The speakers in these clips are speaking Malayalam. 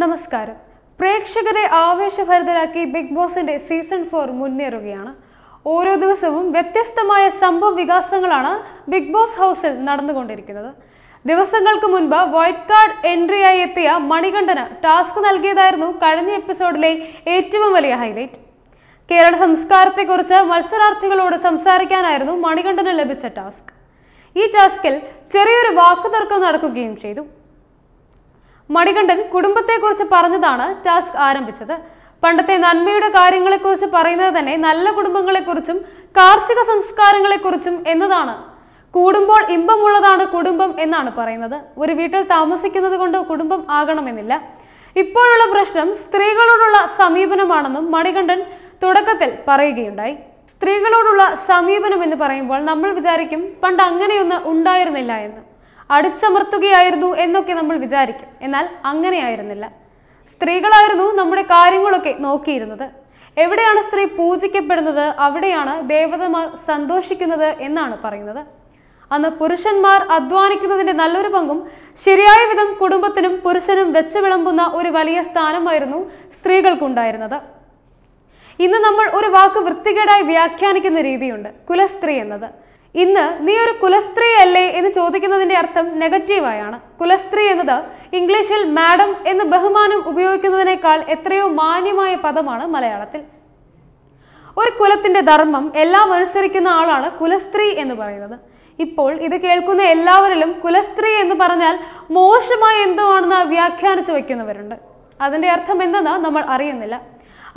നമസ്കാരം പ്രേക്ഷകരെ ആവേശഭരിതരാക്കി ബിഗ് ബോസിന്റെ സീസൺ ഫോർ മുന്നേറുകയാണ് ഓരോ ദിവസവും വ്യത്യസ്തമായ സംഭവ വികാസങ്ങളാണ് ബിഗ് ബോസ് ഹൗസിൽ നടന്നുകൊണ്ടിരിക്കുന്നത് ദിവസങ്ങൾക്ക് മുൻപ് വൈറ്റ് കാർഡ് എൻട്രിയായി എത്തിയ മണികണ്ഠന് ടാസ്ക് നൽകിയതായിരുന്നു കഴിഞ്ഞ എപ്പിസോഡിലെ ഏറ്റവും വലിയ ഹൈലൈറ്റ് കേരള സംസ്കാരത്തെക്കുറിച്ച് മത്സരാർത്ഥികളോട് സംസാരിക്കാനായിരുന്നു മണികണ്ഠന് ലഭിച്ച ടാസ്ക് ഈ ടാസ്കിൽ ചെറിയൊരു വാക്കുതർക്കം നടക്കുകയും ചെയ്തു മണികണ്ഠൻ കുടുംബത്തെക്കുറിച്ച് പറഞ്ഞതാണ് ടാസ്ക് ആരംഭിച്ചത് പണ്ടത്തെ നന്മയുടെ കാര്യങ്ങളെക്കുറിച്ച് പറയുന്നത് തന്നെ നല്ല കുടുംബങ്ങളെക്കുറിച്ചും കാർഷിക സംസ്കാരങ്ങളെക്കുറിച്ചും എന്നതാണ് കൂടുമ്പോൾ ഇമ്പമുള്ളതാണ് കുടുംബം എന്നാണ് പറയുന്നത് ഒരു വീട്ടിൽ താമസിക്കുന്നത് കൊണ്ട് കുടുംബം ആകണമെന്നില്ല ഇപ്പോഴുള്ള പ്രശ്നം സ്ത്രീകളോടുള്ള സമീപനമാണെന്നും മണികണ്ഠൻ തുടക്കത്തിൽ പറയുകയുണ്ടായി സ്ത്രീകളോടുള്ള സമീപനം എന്ന് പറയുമ്പോൾ നമ്മൾ വിചാരിക്കും പണ്ട് അങ്ങനെയൊന്ന് ഉണ്ടായിരുന്നില്ല എന്ന് അടിച്ചമർത്തുകയായിരുന്നു എന്നൊക്കെ നമ്മൾ വിചാരിക്കും എന്നാൽ അങ്ങനെയായിരുന്നില്ല സ്ത്രീകളായിരുന്നു നമ്മുടെ കാര്യങ്ങളൊക്കെ നോക്കിയിരുന്നത് എവിടെയാണ് സ്ത്രീ പൂജിക്കപ്പെടുന്നത് അവിടെയാണ് ദേവതമാർ സന്തോഷിക്കുന്നത് എന്നാണ് പറയുന്നത് അന്ന് പുരുഷന്മാർ അധ്വാനിക്കുന്നതിന്റെ നല്ലൊരു പങ്കും ശരിയായ വിധം കുടുംബത്തിനും പുരുഷനും വെച്ച് വിളമ്പുന്ന ഒരു വലിയ സ്ഥാനമായിരുന്നു സ്ത്രീകൾക്കുണ്ടായിരുന്നത് ഇന്ന് നമ്മൾ ഒരു വാക്ക് വൃത്തികേടായി വ്യാഖ്യാനിക്കുന്ന രീതിയുണ്ട് കുലസ്ത്രീ എന്നത് ഇന്ന് നീ ഒരു കുലസ്ത്രീ അല്ലേ എന്ന് ചോദിക്കുന്നതിന്റെ അർത്ഥം നെഗറ്റീവായാണ് കുലസ്ത്രീ എന്നത് ഇംഗ്ലീഷിൽ മാഡം എന്ന് ബഹുമാനം ഉപയോഗിക്കുന്നതിനേക്കാൾ എത്രയോ മാന്യമായ പദമാണ് മലയാളത്തിൽ ഒരു കുലത്തിന്റെ ധർമ്മം എല്ലാം അനുസരിക്കുന്ന ആളാണ് കുലസ്ത്രീ എന്ന് പറയുന്നത് ഇപ്പോൾ ഇത് കേൾക്കുന്ന എല്ലാവരിലും കുലസ്ത്രീ എന്ന് പറഞ്ഞാൽ മോശമായ എന്തോ ആണെന്ന് വ്യാഖ്യാനിച്ചു വയ്ക്കുന്നവരുണ്ട് അതിന്റെ അർത്ഥം എന്തെന്ന് നമ്മൾ അറിയുന്നില്ല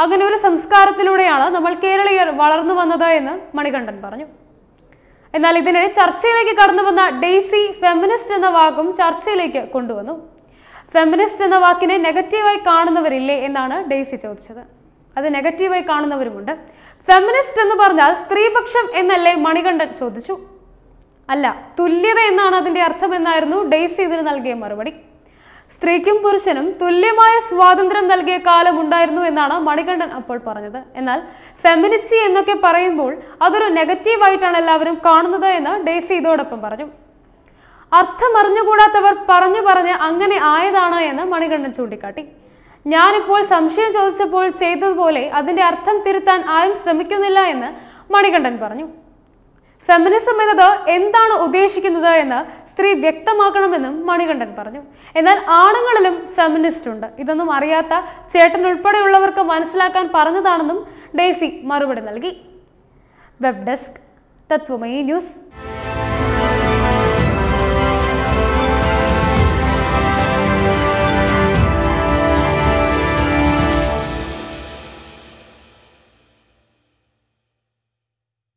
അങ്ങനെ ഒരു സംസ്കാരത്തിലൂടെയാണ് നമ്മൾ കേരളീയർ വളർന്നു വന്നത് എന്ന് മണികണ്ഠൻ പറഞ്ഞു എന്നാൽ ഇതിനിടെ ചർച്ചയിലേക്ക് കടന്നു വന്ന ഡെയ്സി ഫെമിനിസ്റ്റ് എന്ന വാക്കും ചർച്ചയിലേക്ക് കൊണ്ടുവന്നു ഫെമിനിസ്റ്റ് എന്ന വാക്കിനെ നെഗറ്റീവായി കാണുന്നവരില്ലേ എന്നാണ് ഡെയ്സി ചോദിച്ചത് അത് നെഗറ്റീവായി കാണുന്നവരുമുണ്ട് ഫെമിനിസ്റ്റ് എന്ന് പറഞ്ഞാൽ സ്ത്രീപക്ഷം എന്നല്ലേ മണികണ്ഠൻ ചോദിച്ചു അല്ല തുല്യത എന്നാണ് അതിന്റെ അർത്ഥമെന്നായിരുന്നു ഡെയ്സി ഇതിന് നൽകിയ മറുപടി സ്ത്രീക്കും പുരുഷനും തുല്യമായ സ്വാതന്ത്ര്യം നൽകിയ കാലമുണ്ടായിരുന്നു എന്നാണ് മണികണ്ഠൻ അപ്പോൾ പറഞ്ഞത് എന്നാൽ ഫെമിനിച്ചി എന്നൊക്കെ പറയുമ്പോൾ അതൊരു നെഗറ്റീവായിട്ടാണ് എല്ലാവരും കാണുന്നത് എന്ന് ഡേസി ഇതോടൊപ്പം പറഞ്ഞു അർത്ഥമറിഞ്ഞുകൂടാത്തവർ പറഞ്ഞു പറഞ്ഞ് അങ്ങനെ ആയതാണ് എന്ന് മണികണ്ഠൻ ചൂണ്ടിക്കാട്ടി ഞാനിപ്പോൾ സംശയം ചോദിച്ചപ്പോൾ ചെയ്തതുപോലെ അതിന്റെ അർത്ഥം തിരുത്താൻ ആരും ശ്രമിക്കുന്നില്ല എന്ന് മണികണ്ഠൻ പറഞ്ഞു ഫെമിനിസം എന്നത് എന്താണ് ഉദ്ദേശിക്കുന്നത് എന്ന് സ്ത്രീ വ്യക്തമാക്കണമെന്നും മണികണ്ഠൻ പറഞ്ഞു എന്നാൽ ആണുങ്ങളിലും ഫെമിനിസ്റ്റ് ഉണ്ട് ഇതൊന്നും അറിയാത്ത ചേട്ടൻ ഉൾപ്പെടെയുള്ളവർക്ക് മനസ്സിലാക്കാൻ പറഞ്ഞതാണെന്നും ഡേസി മറുപടി നൽകി വെബ് ഡെസ്ക് തത്വമയി ന്യൂസ്